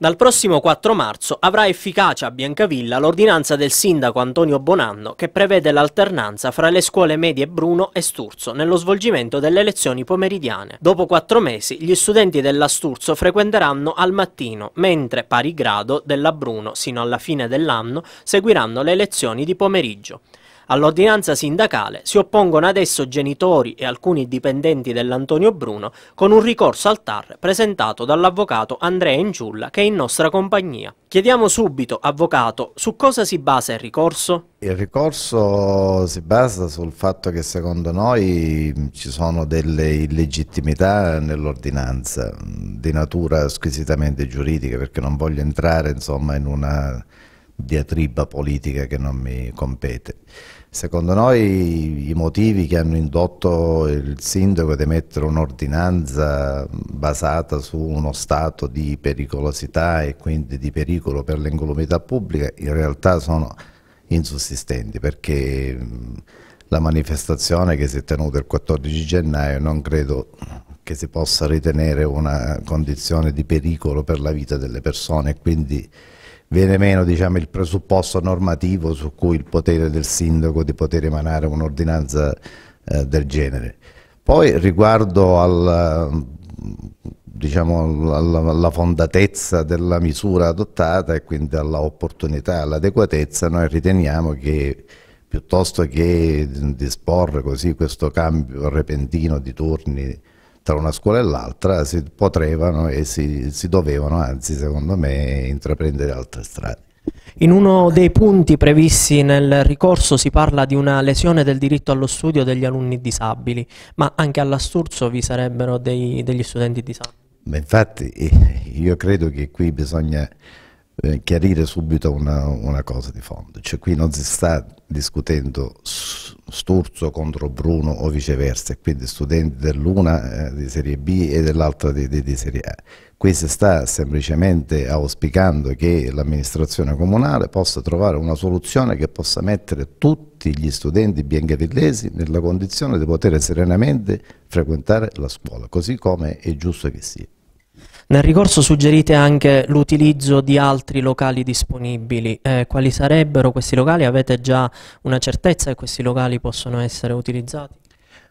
Dal prossimo 4 marzo avrà efficacia a Biancavilla l'ordinanza del sindaco Antonio Bonanno che prevede l'alternanza fra le scuole medie Bruno e Sturzo nello svolgimento delle lezioni pomeridiane. Dopo quattro mesi gli studenti della Sturzo frequenteranno al mattino, mentre pari grado della Bruno sino alla fine dell'anno seguiranno le lezioni di pomeriggio. All'ordinanza sindacale si oppongono adesso genitori e alcuni dipendenti dell'Antonio Bruno con un ricorso al TAR presentato dall'avvocato Andrea Inciulla che è in nostra compagnia. Chiediamo subito, avvocato, su cosa si basa il ricorso? Il ricorso si basa sul fatto che secondo noi ci sono delle illegittimità nell'ordinanza di natura squisitamente giuridica perché non voglio entrare insomma in una diatriba politica che non mi compete. Secondo noi i motivi che hanno indotto il sindaco ad emettere un'ordinanza basata su uno stato di pericolosità e quindi di pericolo per l'incolumità pubblica in realtà sono insussistenti perché la manifestazione che si è tenuta il 14 gennaio non credo che si possa ritenere una condizione di pericolo per la vita delle persone e quindi viene meno diciamo, il presupposto normativo su cui il potere del sindaco di poter emanare un'ordinanza eh, del genere. Poi riguardo al, diciamo, alla, alla, fondatezza della misura adottata e quindi alla opportunità, all'adeguatezza, noi riteniamo che piuttosto che disporre così questo cambio repentino di turni tra una scuola e l'altra si potevano e si, si dovevano, anzi secondo me, intraprendere altre strade. In uno dei punti previsti nel ricorso si parla di una lesione del diritto allo studio degli alunni disabili, ma anche all'Asturzo vi sarebbero dei, degli studenti disabili. Beh, infatti eh, io credo che qui bisogna eh, chiarire subito una, una cosa di fondo, cioè qui non si sta discutendo Sturzo contro Bruno o viceversa, quindi studenti dell'una eh, di Serie B e dell'altra di, di, di, Serie A. Qui si sta semplicemente auspicando che l'amministrazione comunale possa trovare una soluzione che possa mettere tutti gli studenti biancarillesi nella condizione di poter serenamente frequentare la scuola, così come è giusto che sia. Nel ricorso suggerite anche l'utilizzo di altri locali disponibili. Eh, quali sarebbero questi locali? Avete già una certezza che questi locali possono essere utilizzati?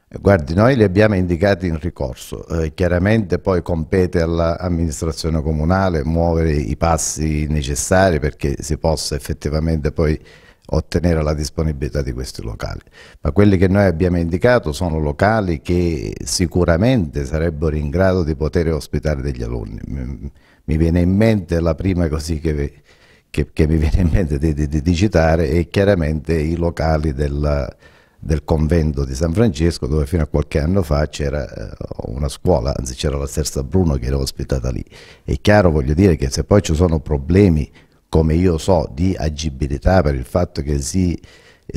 Eh, guardi, noi li abbiamo indicati in ricorso, eh, chiaramente poi compete all'amministrazione comunale muovere i passi necessari perché si possa effettivamente poi ottenere la disponibilità di questi locali. Ma quelli che noi abbiamo indicato sono locali che sicuramente sarebbero in grado di poter ospitare degli alunni. Mi viene in mente la prima così che, che, che mi viene in mente di, di, di citare è chiaramente i locali della, del convento di San Francesco dove fino a qualche anno fa c'era eh, una scuola, anzi c'era la Sersa Bruno che era ospitata lì. È chiaro, voglio dire, che se poi ci sono problemi come io so, di agibilità per il fatto che si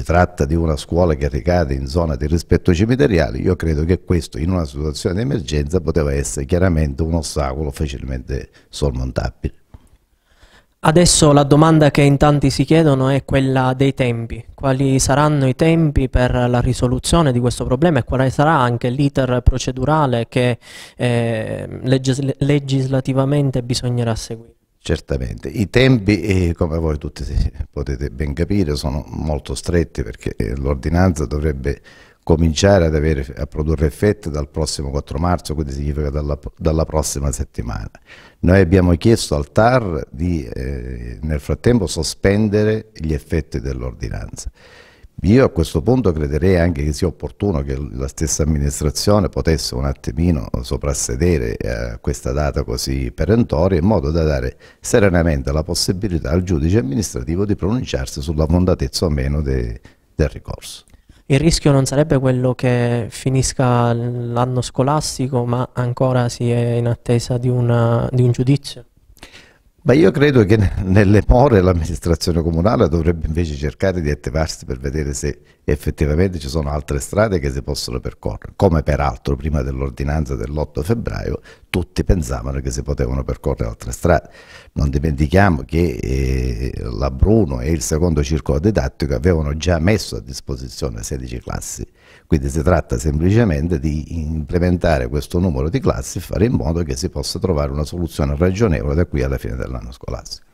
tratta di una scuola che ricade in zona di rispetto cimiteriale, io credo che questo in una situazione di emergenza poteva essere chiaramente un ostacolo facilmente sormontabile. Adesso la domanda che in tanti si chiedono è quella dei tempi. Quali saranno i tempi per la risoluzione di questo problema e quale sarà anche l'iter procedurale che eh, legis legislativamente bisognerà seguire? Certamente, i tempi, eh, come voi tutti potete ben capire, sono molto stretti perché eh, l'ordinanza dovrebbe cominciare ad avere, a produrre effetti dal prossimo 4 marzo, quindi significa dalla, dalla prossima settimana. Noi abbiamo chiesto al TAR di eh, nel frattempo sospendere gli effetti dell'ordinanza. Io a questo punto crederei anche che sia opportuno che la stessa amministrazione potesse un attimino soprassedere a eh, questa data così perentoria in modo da dare serenamente la possibilità al giudice amministrativo di pronunciarsi sulla fondatezza o meno de, del ricorso. Il rischio non sarebbe quello che finisca l'anno scolastico ma ancora si è in attesa di, una, di un giudizio? Ma io credo che nelle more l'amministrazione comunale dovrebbe invece cercare di attivarsi per vedere se effettivamente ci sono altre strade che si possono percorrere, come peraltro prima dell'ordinanza dell'8 febbraio tutti pensavano che si potevano percorrere altre strade. Non dimentichiamo che eh, la Bruno e il secondo circolo didattico avevano già messo a disposizione 16 classi, quindi si tratta semplicemente di implementare questo numero di classi e fare in modo che si possa trovare una soluzione ragionevole da qui alla fine dell'anno scolastico.